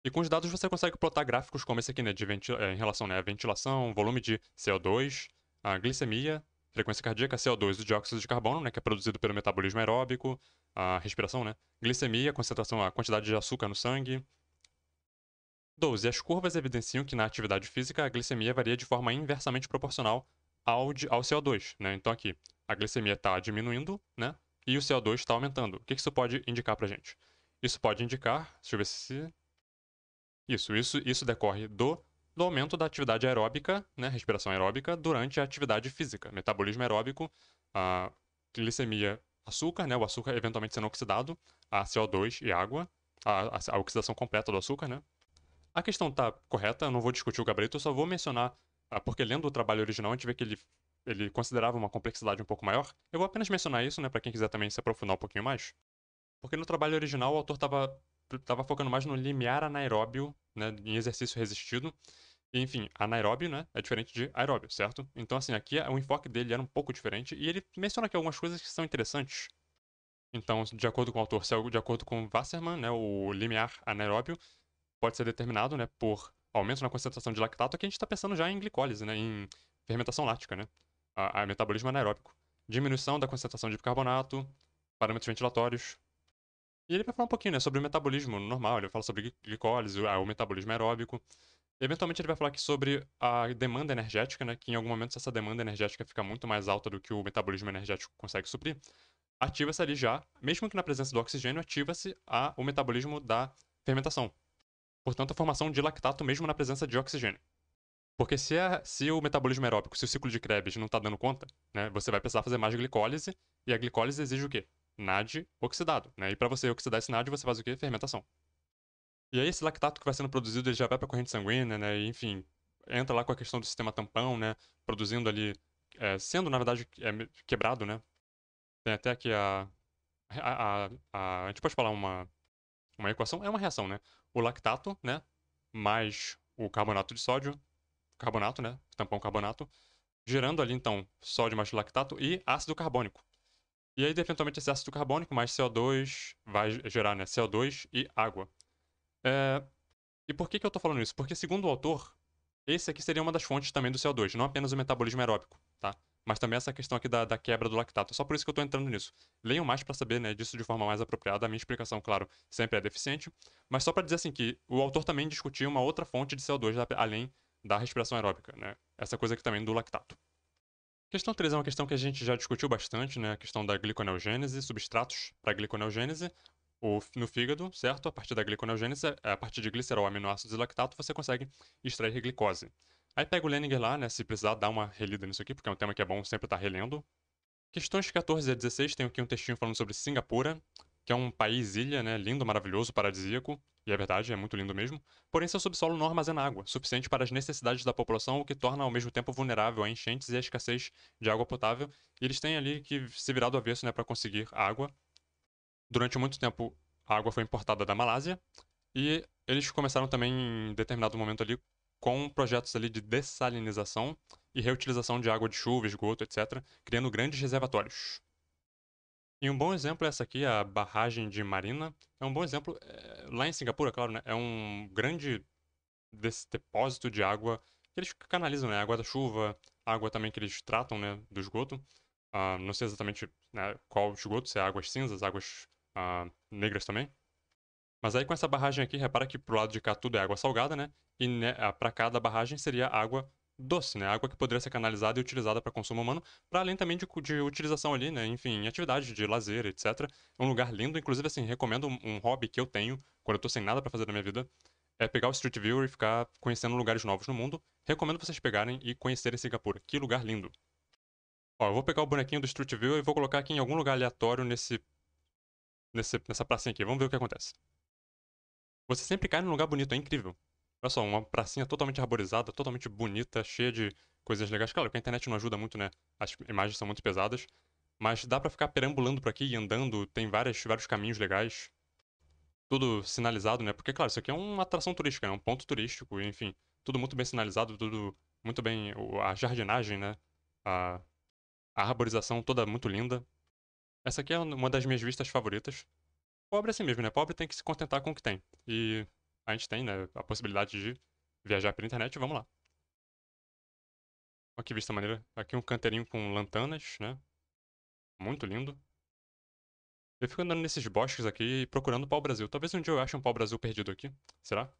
E com os dados você consegue plotar gráficos como esse aqui, né, de eh, em relação né, à ventilação, volume de CO2, a glicemia, frequência cardíaca, CO2 e dióxido de carbono, né, que é produzido pelo metabolismo aeróbico, a respiração, né, glicemia, concentração, a quantidade de açúcar no sangue. 12. As curvas evidenciam que na atividade física a glicemia varia de forma inversamente proporcional ao, ao CO2. Né? Então aqui, a glicemia está diminuindo, né? E o CO2 está aumentando. O que isso pode indicar para a gente? Isso pode indicar, deixa eu ver se... Isso, isso, isso decorre do, do aumento da atividade aeróbica, né, respiração aeróbica, durante a atividade física. Metabolismo aeróbico, a glicemia açúcar, né, o açúcar eventualmente sendo oxidado, a CO2 e água, a, a, a oxidação completa do açúcar, né? A questão está correta, eu não vou discutir o gabarito, eu só vou mencionar, ah, porque lendo o trabalho original a gente vê que ele ele considerava uma complexidade um pouco maior. Eu vou apenas mencionar isso, né, para quem quiser também se aprofundar um pouquinho mais. Porque no trabalho original o autor estava focando mais no limiar anaeróbio, né, em exercício resistido. E, enfim, anaeróbio, né, é diferente de aeróbio, certo? Então, assim, aqui o enfoque dele era um pouco diferente e ele menciona aqui algumas coisas que são interessantes. Então, de acordo com o autor, de acordo com Wasserman, né, o limiar anaeróbio pode ser determinado, né, por aumento na concentração de lactato, aqui a gente está pensando já em glicólise, né, em fermentação láctica, né? a, a metabolismo anaeróbico, diminuição da concentração de bicarbonato, parâmetros ventilatórios. E ele vai falar um pouquinho né, sobre o metabolismo normal, ele fala sobre glicólise, o metabolismo aeróbico. eventualmente ele vai falar aqui sobre a demanda energética, né, que em algum momento se essa demanda energética fica muito mais alta do que o metabolismo energético consegue suprir, ativa-se ali já, mesmo que na presença do oxigênio, ativa-se o metabolismo da fermentação. Portanto, a formação de lactato mesmo na presença de oxigênio. Porque se, a, é, se o metabolismo aeróbico, se o ciclo de Krebs não está dando conta, né, você vai precisar fazer mais glicólise, e a glicólise exige o quê? NAD oxidado, né? E para você oxidar esse NAD, você faz o quê? Fermentação. E aí esse lactato que vai sendo produzido, ele já vai para a corrente sanguínea, né? E, enfim, entra lá com a questão do sistema tampão, né? Produzindo ali, é, sendo, na verdade, é, quebrado, né? Tem até aqui a a, a, a... a gente pode falar uma, uma equação? É uma reação, né? O lactato, né? Mais o carbonato de sódio carbonato, né? Tampão carbonato, gerando ali então sódio mais lactato e ácido carbônico. E aí, eventualmente, esse ácido carbônico mais CO2 vai gerar né, CO2 e água. É... E por que, que eu estou falando isso? Porque, segundo o autor, esse aqui seria uma das fontes também do CO2, não apenas o metabolismo aeróbico, tá? Mas também essa questão aqui da, da quebra do lactato. Só por isso que eu estou entrando nisso. Leiam mais para saber né, disso de forma mais apropriada. A minha explicação, claro, sempre é deficiente. Mas só para dizer assim que o autor também discutia uma outra fonte de CO2 além da respiração aeróbica, né? Essa coisa aqui também do lactato. Questão 3 é uma questão que a gente já discutiu bastante, né? A questão da gliconeogênese, substratos para gliconeogênese. no fígado, certo? A partir da gliconeogênese, a partir de glicerol, aminoácidos e lactato, você consegue extrair glicose. Aí pega o Leninger lá, né? Se precisar, dá uma relida nisso aqui, porque é um tema que é bom sempre estar tá relendo. Questões 14 a 16 tem aqui um textinho falando sobre Singapura que é um país ilha, né, lindo, maravilhoso, paradisíaco, e é verdade, é muito lindo mesmo. Porém, seu subsolo não armazena água, suficiente para as necessidades da população, o que torna ao mesmo tempo vulnerável a enchentes e a escassez de água potável. E eles têm ali que se virar do avesso, né, para conseguir água. Durante muito tempo, a água foi importada da Malásia e eles começaram também em determinado momento ali com projetos ali de dessalinização e reutilização de água de chuva, esgoto, etc, criando grandes reservatórios. E um bom exemplo é essa aqui, a barragem de Marina. É um bom exemplo, é, lá em Singapura, claro, né? É um grande desse depósito de água que eles canalizam, né? Água da chuva, água também que eles tratam, né? Do esgoto. Ah, não sei exatamente né, qual esgoto, se é águas cinzas, águas ah, negras também. Mas aí com essa barragem aqui, repara que pro lado de cá tudo é água salgada, né? E né, para cada barragem seria água doce, né? Água que poderia ser canalizada e utilizada para consumo humano, para além também de, de, utilização ali, né? Enfim, atividade de lazer, etc. É um lugar lindo, inclusive assim, recomendo um, um hobby que eu tenho quando eu tô sem nada para fazer na minha vida, é pegar o Street View e ficar conhecendo lugares novos no mundo. Recomendo vocês pegarem e conhecerem Singapura. Que lugar lindo. Ó, eu vou pegar o bonequinho do Street View e vou colocar aqui em algum lugar aleatório nesse, nesse nessa pracinha aqui. Vamos ver o que acontece. Você sempre cai num lugar bonito, é incrível. Olha só, uma pracinha totalmente arborizada, totalmente bonita, cheia de coisas legais. Claro que a internet não ajuda muito, né? As imagens são muito pesadas. Mas dá para ficar perambulando por aqui e andando, tem várias, vários caminhos legais. Tudo sinalizado, né? Porque, claro, isso aqui é uma atração turística, é né? um ponto turístico, enfim. Tudo muito bem sinalizado, tudo muito bem. A jardinagem, né? A, a arborização toda muito linda. Essa aqui é uma das minhas vistas favoritas. Pobre é assim mesmo, né? Pobre tem que se contentar com o que tem. E a gente tem né, a possibilidade de viajar pela internet, vamos lá. aqui vista maneira. Tá aqui um canteirinho com lantanas, né? Muito lindo. Eu fico andando nesses bosques aqui procurando o pau-brasil. Talvez um dia eu ache um pau-brasil perdido aqui. Será?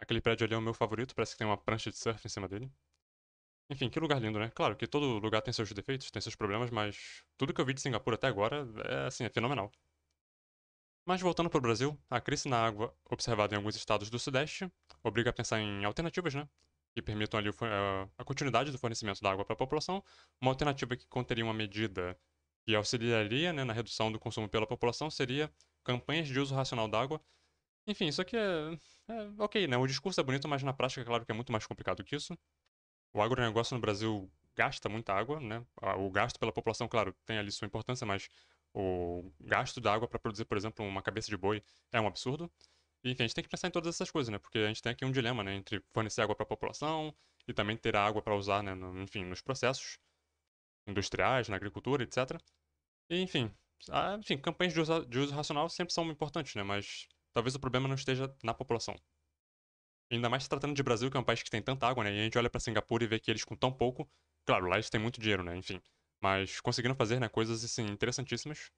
Aquele prédio ali é o meu favorito, parece que tem uma prancha de surf em cima dele. Enfim, que lugar lindo, né? Claro que todo lugar tem seus defeitos, tem seus problemas, mas tudo que eu vi de Singapura até agora é, assim, é fenomenal. Mas voltando para o Brasil, a crise na água observada em alguns estados do Sudeste obriga a pensar em alternativas, né? Que permitam ali o, eh, a continuidade do fornecimento da água para a população. Uma alternativa que conteria uma medida que auxiliaria né, na redução do consumo pela população seria campanhas de uso racional da água. Enfim, isso aqui é, é ok, né? O discurso é bonito, mas na prática, é claro que é muito mais complicado que isso. O agronegócio no Brasil gasta muita água, né? O gasto pela população, claro, tem ali sua importância, mas o gasto da água para produzir, por exemplo, uma cabeça de boi é um absurdo. E enfim, a gente tem que pensar em todas essas coisas, né? Porque a gente tem aqui um dilema, né? Entre fornecer água para a população e também ter água para usar, né? No, enfim, nos processos industriais, na agricultura, etc. E, enfim, a, enfim, campanhas de uso, de uso racional sempre são importantes, né? Mas talvez o problema não esteja na população. Ainda mais se tratando de Brasil, que é um país que tem tanta água, né? E a gente olha para Singapura e vê que eles com tão pouco. Claro, lá eles têm muito dinheiro, né? Enfim mas conseguiram fazer né, coisas assim, interessantíssimas.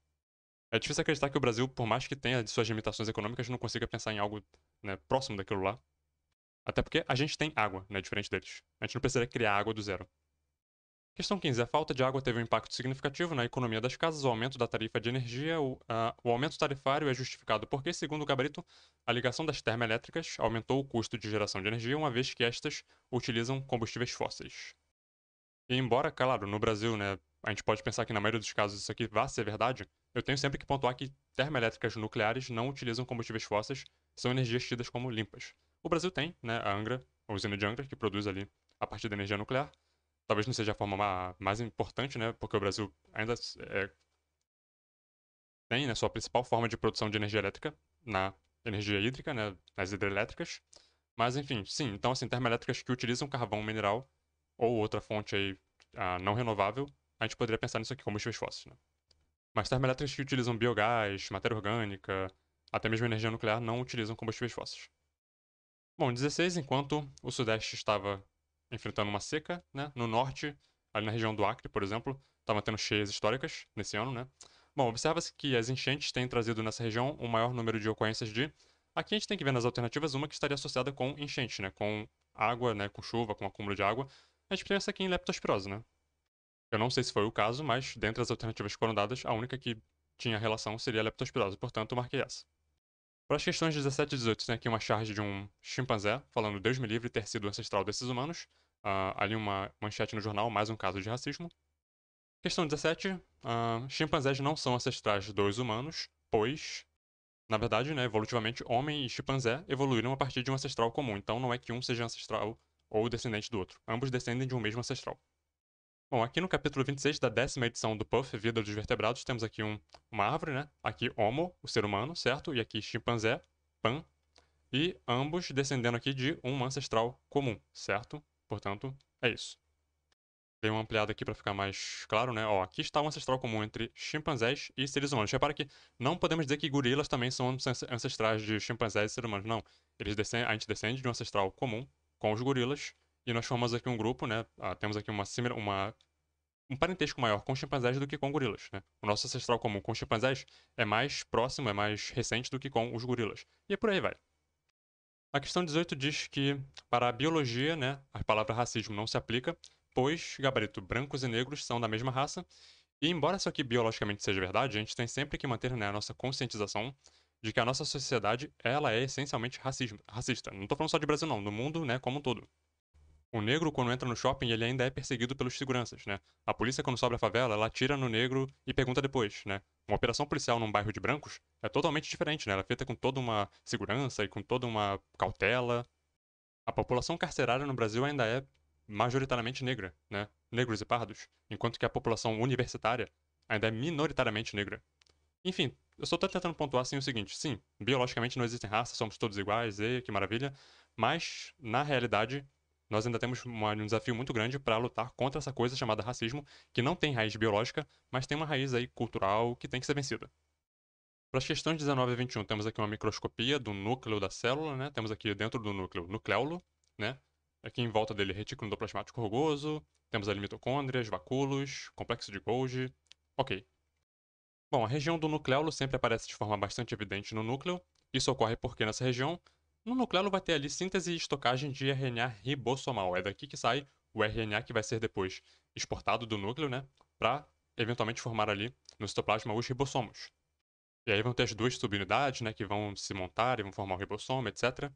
É difícil acreditar que o Brasil, por mais que tenha de suas limitações econômicas, não consiga pensar em algo né, próximo daquilo lá. Até porque a gente tem água, né, diferente deles. A gente não precisa criar água do zero. Questão 15. A falta de água teve um impacto significativo na economia das casas. O aumento da tarifa de energia, o, uh, o aumento tarifário é justificado porque, segundo o gabarito, a ligação das termoelétricas aumentou o custo de geração de energia, uma vez que estas utilizam combustíveis fósseis. E embora, claro, no Brasil, né, a gente pode pensar que na maioria dos casos isso aqui vá ser verdade, eu tenho sempre que pontuar que termoelétricas nucleares não utilizam combustíveis fósseis, são energias tidas como limpas. O Brasil tem, né, a Angra, a usina de Angra, que produz ali a partir da energia nuclear. Talvez não seja a forma mais importante, né, porque o Brasil ainda é, tem né, sua principal forma de produção de energia elétrica na energia hídrica, né, nas hidrelétricas. Mas, enfim, sim, então, assim, termoelétricas que utilizam carvão mineral ou outra fonte aí, ah, não renovável a gente poderia pensar nisso aqui como combustíveis fósseis. Né? Mas termelétricas que utilizam biogás, matéria orgânica, até mesmo energia nuclear, não utilizam combustíveis fósseis. Bom, 16, enquanto o Sudeste estava enfrentando uma seca, né? no Norte, ali na região do Acre, por exemplo, estavam tendo cheias históricas nesse ano, né? Bom, observa-se que as enchentes têm trazido nessa região um maior número de ocorrências de. Aqui a gente tem que ver nas alternativas uma que estaria associada com enchente, né? Com água, né? Com chuva, com acúmulo de água. A gente pensa aqui em leptospirose, né? Eu não sei se foi o caso, mas dentre as alternativas que foram dadas, a única que tinha relação seria a leptospirose, portanto, marquei essa. Para as questões 17 e 18, tem aqui uma charge de um chimpanzé falando Deus me livre ter sido ancestral desses humanos. Uh, ali uma manchete no jornal, mais um caso de racismo. Questão 17. Uh, ah, chimpanzés não são ancestrais dos humanos, pois, na verdade, né, evolutivamente, homem e chimpanzé evoluíram a partir de um ancestral comum. Então não é que um seja ancestral ou descendente do outro. Ambos descendem de um mesmo ancestral. Bom, aqui no capítulo 26 da décima edição do Puff, Vida dos Vertebrados, temos aqui um, uma árvore, né? Aqui Homo, o ser humano, certo? E aqui chimpanzé, Pan, e ambos descendendo aqui de um ancestral comum, certo? Portanto, é isso. Dei uma ampliada aqui para ficar mais claro, né? Ó, aqui está o um ancestral comum entre chimpanzés e seres humanos. Repara que não podemos dizer que gorilas também são ancestrais de chimpanzés e seres humanos, não. Eles descendem, a gente descende de um ancestral comum com os gorilas, e nós formamos aqui um grupo, né? Ah, temos aqui uma, uma um parentesco maior com chimpanzés do que com gorilas. Né? O nosso ancestral comum com chimpanzés é mais próximo, é mais recente do que com os gorilas. E é por aí vai. A questão 18 diz que, para a biologia, né, a palavra racismo não se aplica, pois, gabarito, brancos e negros são da mesma raça. E, embora isso aqui biologicamente seja verdade, a gente tem sempre que manter né, a nossa conscientização de que a nossa sociedade ela é essencialmente racismo, racista. Não estou falando só de Brasil, não, no mundo né, como um todo o negro, quando entra no shopping, ele ainda é perseguido pelos seguranças, né? A polícia, quando sobe a favela, ela atira no negro e pergunta depois, né? Uma operação policial num bairro de brancos é totalmente diferente, né? Ela é feita com toda uma segurança e com toda uma cautela. A população carcerária no Brasil ainda é majoritariamente negra, né? Negros e pardos. Enquanto que a população universitária ainda é minoritariamente negra. Enfim, eu só tô tentando pontuar assim o seguinte: sim, biologicamente não existem raças, somos todos iguais, e que maravilha. Mas, na realidade, nós ainda temos um desafio muito grande para lutar contra essa coisa chamada racismo, que não tem raiz biológica, mas tem uma raiz aí cultural que tem que ser vencida. Para as questões 19 e 21, temos aqui uma microscopia do núcleo da célula, né? Temos aqui dentro do núcleo nucleolo, né? Aqui em volta dele, retículo endoplasmático rugoso, temos ali mitocôndrias, vacúolos, complexo de Golgi. Ok. Bom, a região do nucleolo sempre aparece de forma bastante evidente no núcleo. Isso ocorre porque nessa região no nucleolo vai ter ali síntese e estocagem de RNA ribossomal. É daqui que sai o RNA que vai ser depois exportado do núcleo, né? Para eventualmente formar ali no citoplasma os ribossomos. E aí vão ter as duas subunidades, né? Que vão se montar e vão formar o ribossomo, etc.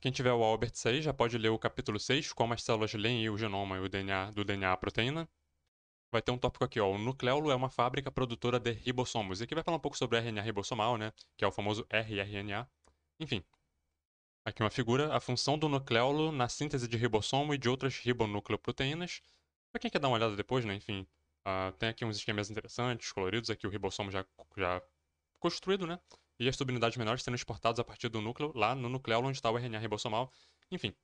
Quem tiver o Albert 6 já pode ler o capítulo 6, como as células leem o genoma e o DNA do DNA à proteína. Vai ter um tópico aqui, ó. O nucleolo é uma fábrica produtora de ribossomos. E aqui vai falar um pouco sobre RNA ribossomal, né? Que é o famoso rRNA. Enfim, Aqui uma figura, a função do nucleolo na síntese de ribossomo e de outras ribonucleoproteínas. Para quem quer dar uma olhada depois, né? Enfim, uh, tem aqui uns esquemas interessantes, coloridos. Aqui o ribossomo já, já construído, né? E as subunidades menores sendo exportadas a partir do núcleo, lá no nucleolo onde está o RNA ribossomal. Enfim.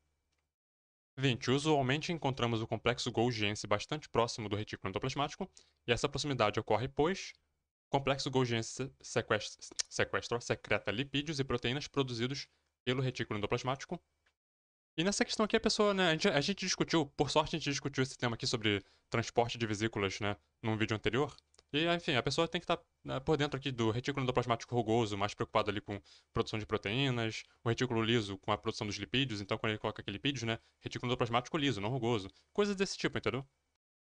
20. Usualmente encontramos o complexo Golgiense bastante próximo do retículo endoplasmático, e essa proximidade ocorre, pois, o complexo Golgiense sequestra, sequestra, secreta lipídios e proteínas produzidos pelo retículo endoplasmático. E nessa questão aqui a pessoa, né, a gente, a gente, discutiu, por sorte a gente discutiu esse tema aqui sobre transporte de vesículas, né, num vídeo anterior. E, enfim, a pessoa tem que estar tá, né, por dentro aqui do retículo endoplasmático rugoso, mais preocupado ali com produção de proteínas, o retículo liso com a produção dos lipídios, então quando ele coloca aqui lipídios, né, retículo endoplasmático liso, não rugoso, coisas desse tipo, entendeu?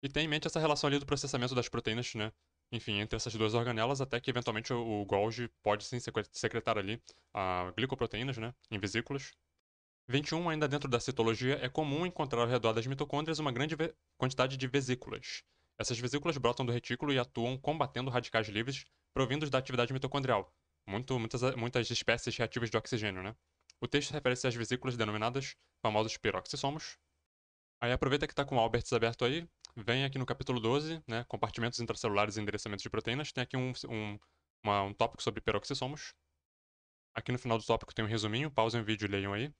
E tem em mente essa relação ali do processamento das proteínas, né, enfim, entre essas duas organelas, até que eventualmente o, Golgi pode sim secretar ali a glicoproteínas, né, em vesículas. 21, ainda dentro da citologia, é comum encontrar ao redor das mitocôndrias uma grande quantidade de vesículas. Essas vesículas brotam do retículo e atuam combatendo radicais livres provindos da atividade mitocondrial, muito, muitas, muitas espécies reativas de oxigênio, né? O texto refere-se às vesículas denominadas famosos peroxissomos. Aí aproveita que está com o Alberts aberto aí, vem aqui no capítulo 12, né, compartimentos intracelulares e endereçamentos de proteínas, tem aqui um, um, uma, um tópico sobre peroxissomos. Aqui no final do tópico tem um resuminho, pausem o vídeo e leiam aí.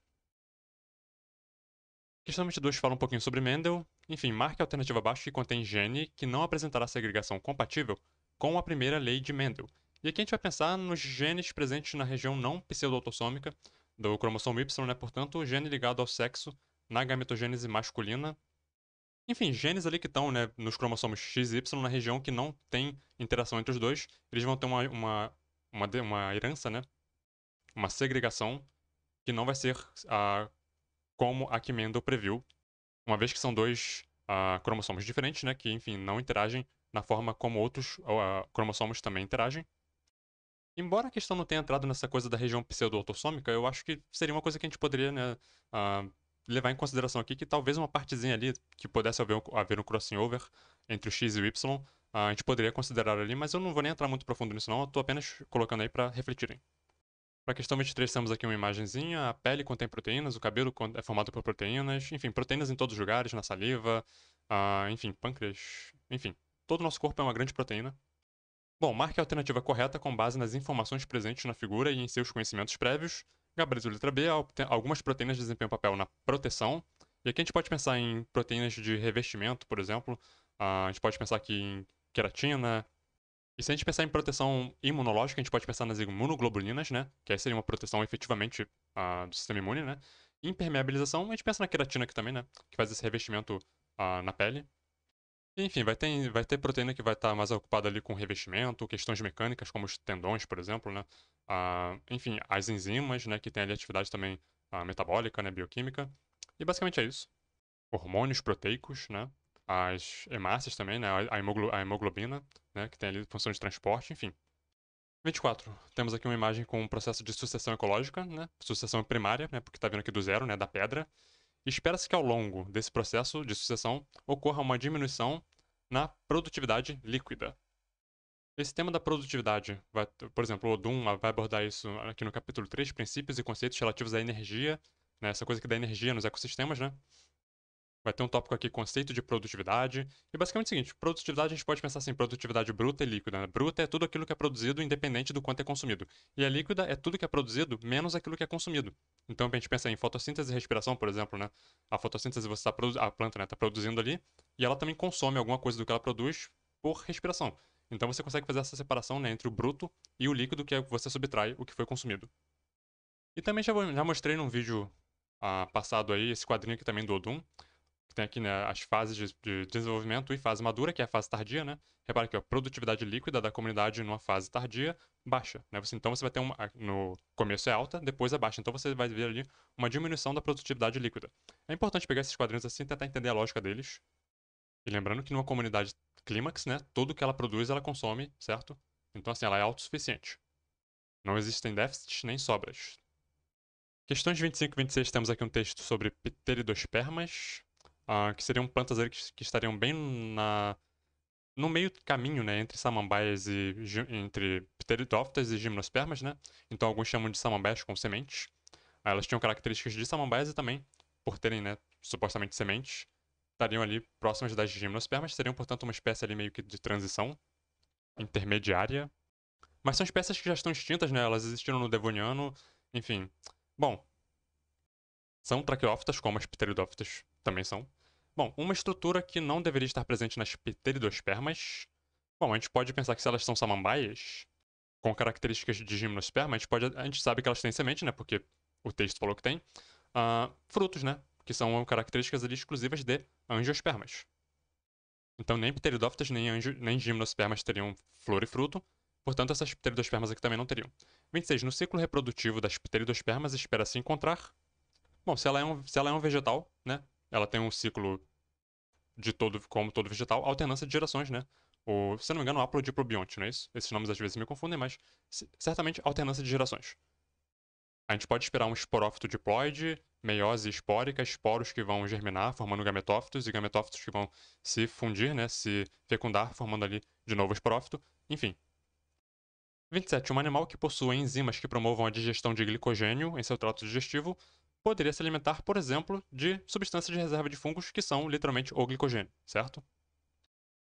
Questão 22 fala um pouquinho sobre Mendel. Enfim, marque a alternativa abaixo que contém gene que não apresentará segregação compatível com a primeira lei de Mendel. E aqui a gente vai pensar nos genes presentes na região não pseudoautossômica do cromossomo Y, né? portanto, o gene ligado ao sexo na gametogênese masculina enfim, genes ali que estão né, nos cromossomos XY na região que não tem interação entre os dois, eles vão ter uma, uma, uma, uma herança, né? Uma segregação que não vai ser ah, como a que Mendel previu, uma vez que são dois ah, cromossomos diferentes, né? Que, enfim, não interagem na forma como outros ah, cromossomos também interagem. Embora a questão não tenha entrado nessa coisa da região pseudo-autossômica, eu acho que seria uma coisa que a gente poderia né, ah, levar em consideração aqui que talvez uma partezinha ali que pudesse haver um, haver um crossing over entre o X e o Y, ah, a gente poderia considerar ali, mas eu não vou nem entrar muito profundo nisso não, eu estou apenas colocando aí para refletirem. Para a questão 23 temos aqui uma imagenzinha, a pele contém proteínas, o cabelo é formado por proteínas, enfim, proteínas em todos os lugares, na saliva, uh, enfim, pâncreas, enfim, todo o nosso corpo é uma grande proteína. Bom, marque a alternativa correta com base nas informações presentes na figura e em seus conhecimentos prévios, gabarito é, letra B, algumas proteínas desempenham papel na proteção. E aqui a gente pode pensar em proteínas de revestimento, por exemplo. Ah, a gente pode pensar aqui em queratina. E se a gente pensar em proteção imunológica, a gente pode pensar nas imunoglobulinas, né? Que aí seria uma proteção efetivamente uh, do sistema imune, né? Impermeabilização, a gente pensa na queratina aqui também, né? Que faz esse revestimento uh, na pele. Enfim, vai ter, vai ter proteína que vai estar mais ocupada ali com revestimento, questões mecânicas, como os tendões, por exemplo, né? Ah, enfim, as enzimas, né, que tem ali atividade também ah, metabólica, né, bioquímica. E basicamente é isso. Hormônios proteicos, né? As hemácias também, né? A, hemoglo a hemoglobina, né? Que tem ali função de transporte, enfim. 24. Temos aqui uma imagem com um processo de sucessão ecológica, né? Sucessão primária, né? Porque está vindo aqui do zero, né? Da pedra espera-se que ao longo desse processo de sucessão ocorra uma diminuição na produtividade líquida. Esse tema da produtividade, vai, por exemplo, o Odum vai abordar isso aqui no capítulo 3, princípios e conceitos relativos à energia, né, essa coisa que dá energia nos ecossistemas, né? Vai ter um tópico aqui, conceito de produtividade. E basicamente é o seguinte, produtividade a gente pode pensar assim, produtividade bruta e líquida. Né? Bruta é tudo aquilo que é produzido, independente do quanto é consumido. E a líquida é tudo que é produzido, menos aquilo que é consumido. Então, a gente pensa em fotossíntese e respiração, por exemplo, né? A fotossíntese, você tá produ... a planta está né, tá produzindo ali, e ela também consome alguma coisa do que ela produz por respiração. Então, você consegue fazer essa separação né, entre o bruto e o líquido, que é você subtrai o que foi consumido. E também já, já mostrei num vídeo ah, passado aí, esse quadrinho aqui também do Odum, tem aqui né, as fases de, de, desenvolvimento e fase madura, que é a fase tardia, né? Repara que a produtividade líquida da comunidade numa fase tardia baixa, né? Você, então você vai ter uma no começo é alta, depois é baixa. Então você vai ver ali uma diminuição da produtividade líquida. É importante pegar esses quadrinhos assim e tentar entender a lógica deles. E lembrando que numa comunidade clímax, né, tudo que ela produz, ela consome, certo? Então assim, ela é autossuficiente. Não existem déficits nem sobras. Questões 25 e 26 temos aqui um texto sobre pteridospermas, uh, que seriam plantas que, que, estariam bem na, no meio caminho, né, entre samambaias e entre pteridófitas e gimnospermas, né? Então alguns chamam de samambaias com sementes. Uh, elas tinham características de samambaias e também, por terem, né, supostamente sementes, estariam ali próximas das gimnospermas, seriam portanto uma espécie ali meio que de transição intermediária. Mas são espécies que já estão extintas, né? Elas existiram no Devoniano, enfim. Bom, são traqueófitas como as pteridófitas também são. Bom, uma estrutura que não deveria estar presente nas pteridospermas. Bom, a gente pode pensar que se elas são samambaias, com características de gimnosperma, a gente, pode, a gente sabe que elas têm semente, né? Porque o texto falou que tem. Uh, frutos, né? Que são características ali exclusivas de angiospermas. Então nem pteridófitas, nem, nem gimnospermas teriam flor e fruto, portanto essas pteridospermas aqui também não teriam. 26. No ciclo reprodutivo das pteridospermas, espera-se encontrar... Bom, se ela, é um, se ela é um vegetal, né? ela tem um ciclo de todo, como todo vegetal, alternância de gerações, né? O, se não me engano, o Apple de Probionte, não é isso? Esses nomes às vezes me confundem, mas certamente alternância de gerações. A gente pode esperar um esporófito diploide, meiose esporica, esporos que vão germinar, formando gametófitos, e gametófitos que vão se fundir, né, se fecundar, formando ali de novo esporófito, enfim. 27. Um animal que possui enzimas que promovam a digestão de glicogênio em seu trato digestivo poderia se alimentar, por exemplo, de substâncias de reserva de fungos que são literalmente o glicogênio, certo?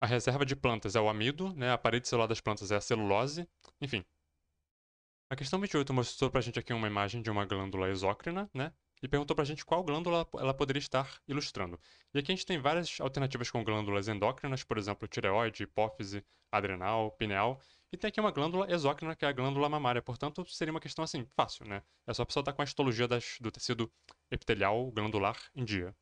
A reserva de plantas é o amido, né? a parede celular das plantas é a celulose, enfim. A questão 28 mostrou para gente aqui uma imagem de uma glândula exócrina, né? E perguntou para gente qual glândula ela poderia estar ilustrando. E aqui a gente tem várias alternativas com glândulas endócrinas, por exemplo, tireoide, hipófise, adrenal, pineal, e tem aqui uma glândula exócrina, que é a glândula mamária. Portanto, seria uma questão assim, fácil, né? É só a pessoa estar tá com a histologia das, do tecido epitelial glandular em dia.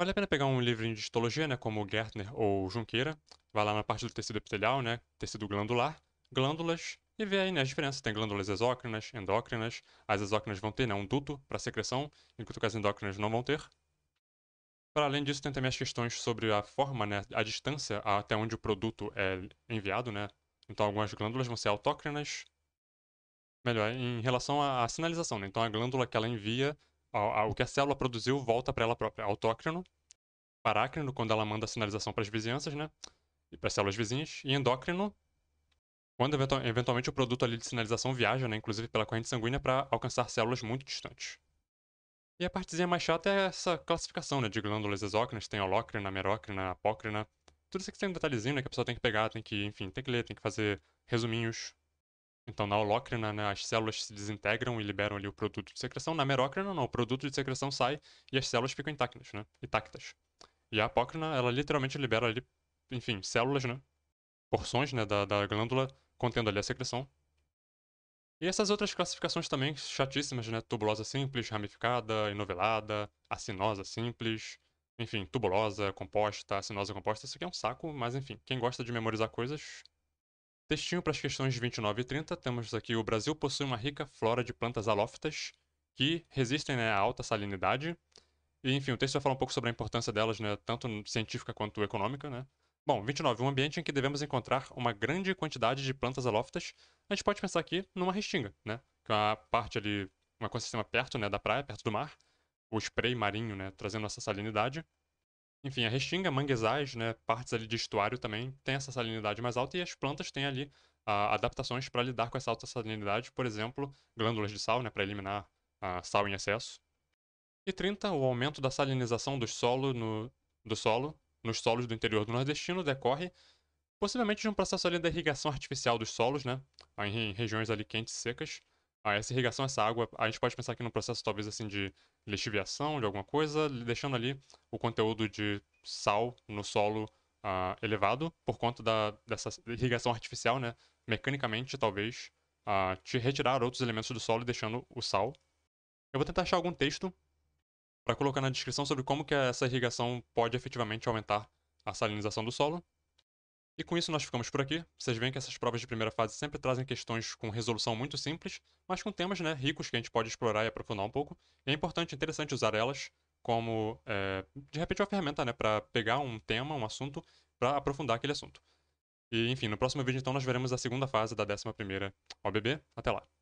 Vale a pena pegar um livrinho de histologia, né, como Gertner ou Junqueira. Vai lá na parte do tecido epitelial, né, tecido glandular, glândulas, e vê aí né, as diferenças. Tem glândulas exócrinas, endócrinas. As exócrinas vão ter né, um duto para secreção, enquanto que as endócrinas não vão ter. Para além disso, tem também as questões sobre a forma, né, a distância até onde o produto é enviado, né, então algumas glândulas vão ser autócrinas, melhor, em relação à, sinalização, né? Então a glândula que ela envia, a, a, o que a célula produziu volta para ela própria, autócrino, parácrino, quando ela manda a sinalização para as vizinhanças, né? E para as células vizinhas, e endócrino, quando eventual, eventualmente o produto ali de sinalização viaja, né? Inclusive pela corrente sanguínea para alcançar células muito distantes. E a partezinha mais chata é essa classificação, né? De glândulas exócrinas, tem holocrina, merócrina, apócrina. Tudo isso aqui tem um detalhezinho, né? Que a pessoa tem que pegar, tem que, enfim, tem que ler, tem que fazer resuminhos. Então, na holócrina, né, as células se desintegram e liberam ali o produto de secreção. Na merócrina, não. O produto de secreção sai e as células ficam intactas, né? Intactas. E a apócrina, ela literalmente libera ali, enfim, células, né? Porções, né, da, da glândula contendo ali a secreção. E essas outras classificações também chatíssimas, né? Tubulosa simples, ramificada, enovelada acinosa simples, enfim, tubulosa, composta, sinosa composta, isso aqui é um saco, mas enfim, quem gosta de memorizar coisas. Textinho para as questões 29 e 30, temos aqui o Brasil possui uma rica flora de plantas halófitas que resistem né, à alta salinidade. E, enfim, o texto vai falar um pouco sobre a importância delas, né, tanto científica quanto econômica, né? Bom, 29, um ambiente em que devemos encontrar uma grande quantidade de plantas halófitas. A gente pode pensar aqui numa restinga, né? Que é uma parte ali, um ecossistema perto, né, da praia, perto do mar, o spray marinho, né, trazendo essa salinidade. Enfim, a restinga, manguezais, né, partes ali de estuário também tem essa salinidade mais alta e as plantas têm ali ah, adaptações para lidar com essa alta salinidade, por exemplo, glândulas de sal, né, para eliminar ah, sal em excesso. E 30, o aumento da salinização do solo, no, do solo nos solos do interior do nordestino decorre possivelmente de um processo ali da irrigação artificial dos solos, né, em regiões ali quentes e secas a essa irrigação, essa água, a gente pode pensar aqui num processo talvez assim de lixiviação, de alguma coisa, deixando ali o conteúdo de sal no solo uh, elevado por conta da, dessa irrigação artificial, né? Mecanicamente, talvez, uh, te retirar outros elementos do solo e deixando o sal. Eu vou tentar achar algum texto para colocar na descrição sobre como que essa irrigação pode efetivamente aumentar a salinização do solo. E com isso nós ficamos por aqui. Vocês veem que essas provas de primeira fase sempre trazem questões com resolução muito simples, mas com temas né, ricos que a gente pode explorar e aprofundar um pouco. E é importante, interessante usar elas como, é, de repente, uma ferramenta né, para pegar um tema, um assunto, para aprofundar aquele assunto. E, enfim, no próximo vídeo, então, nós veremos a segunda fase da 11ª OBB. Até lá!